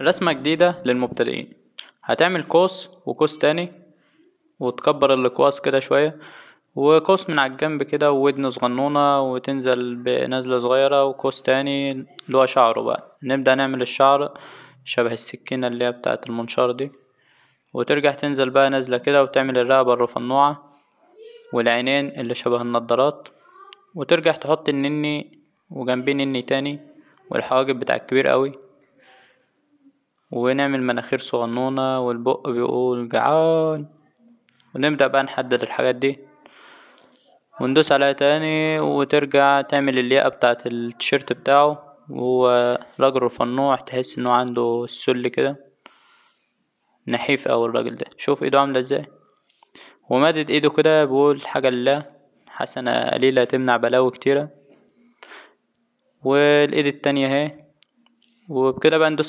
رسمة جديدة للمبتدئين هتعمل قوس وقوس تاني وتكبر الاقواس كده شوية وقوس من على الجنب كده وودن صغنونة وتنزل بنزلة صغيرة وقوس تاني اللي هو شعره بقى نبدأ نعمل الشعر شبه السكينة اللي هي بتاعة المنشار دي وترجع تنزل بقى نازلة كده وتعمل الرقبة الرفنوعة والعينين اللي شبه النضارات وترجع تحط النني وجنبيه نني تاني والحواجب بتاع الكبير قوي ونعمل مناخير صغنونة والبق بيقول جعان ونبدأ بقى نحدد الحاجات دي وندوس عليها تاني وترجع تعمل اللياقة بتاعة التيشيرت بتاعه وهو رجل رفنوع تحس إنه عنده السل كده نحيف أوي الراجل ده شوف إيده عاملة إزاي ومادد إيده كده بيقول حاجة لله حسنة قليلة تمنع بلاوي كتيرة والإيد التانية أهي وبكده بقى ندوس